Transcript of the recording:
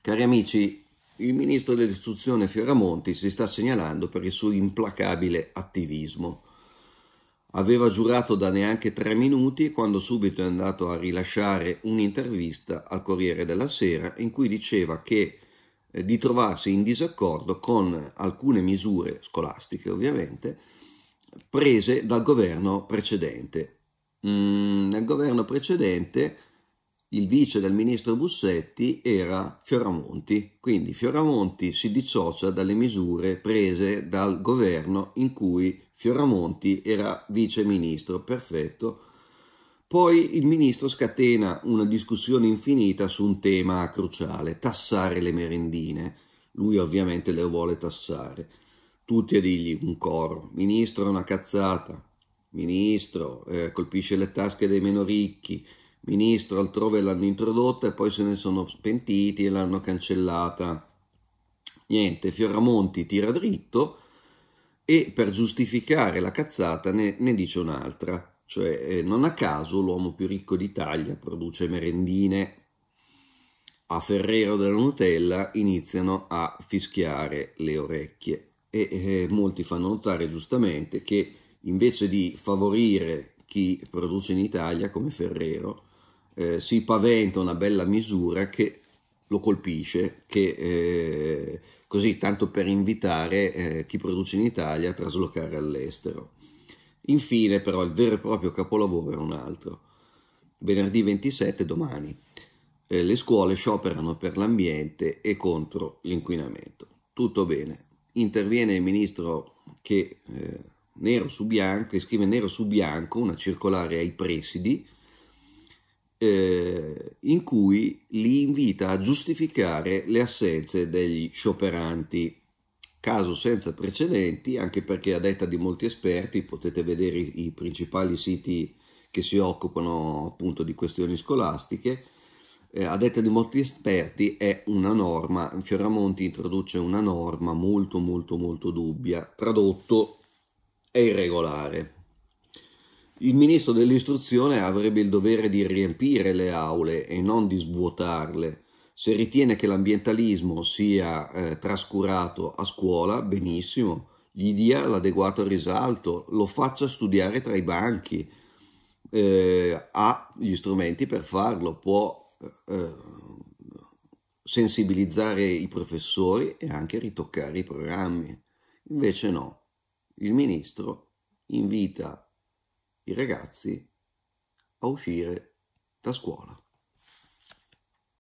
Cari amici, il ministro dell'istruzione Fioramonti si sta segnalando per il suo implacabile attivismo. Aveva giurato da neanche tre minuti quando subito è andato a rilasciare un'intervista al Corriere della Sera in cui diceva che eh, di trovarsi in disaccordo con alcune misure scolastiche ovviamente prese dal governo precedente. Mm, nel governo precedente il vice del ministro Bussetti era Fioramonti, quindi Fioramonti si dissocia dalle misure prese dal governo in cui Fioramonti era vice ministro, perfetto. Poi il ministro scatena una discussione infinita su un tema cruciale, tassare le merendine. Lui ovviamente le vuole tassare. Tutti a dirgli un coro, ministro è una cazzata, ministro eh, colpisce le tasche dei meno ricchi, ministro altrove l'hanno introdotta e poi se ne sono pentiti e l'hanno cancellata. Niente, Fioramonti tira dritto e per giustificare la cazzata ne, ne dice un'altra, cioè eh, non a caso l'uomo più ricco d'Italia produce merendine. A Ferrero della Nutella iniziano a fischiare le orecchie e eh, molti fanno notare giustamente che invece di favorire chi produce in Italia come Ferrero, eh, si paventa una bella misura che lo colpisce, che, eh, così tanto per invitare eh, chi produce in Italia a traslocare all'estero. Infine però il vero e proprio capolavoro è un altro. Venerdì 27, domani, eh, le scuole scioperano per l'ambiente e contro l'inquinamento. Tutto bene. Interviene il ministro che eh, nero su bianco, scrive nero su bianco una circolare ai presidi, eh, in cui li invita a giustificare le assenze degli scioperanti. Caso senza precedenti, anche perché a detta di molti esperti, potete vedere i principali siti che si occupano appunto di questioni scolastiche, eh, a detta di molti esperti è una norma, Fioramonti introduce una norma molto molto molto dubbia, tradotto è irregolare il ministro dell'istruzione avrebbe il dovere di riempire le aule e non di svuotarle. Se ritiene che l'ambientalismo sia eh, trascurato a scuola, benissimo, gli dia l'adeguato risalto, lo faccia studiare tra i banchi, eh, ha gli strumenti per farlo, può eh, sensibilizzare i professori e anche ritoccare i programmi. Invece no, il ministro invita i ragazzi a uscire da scuola.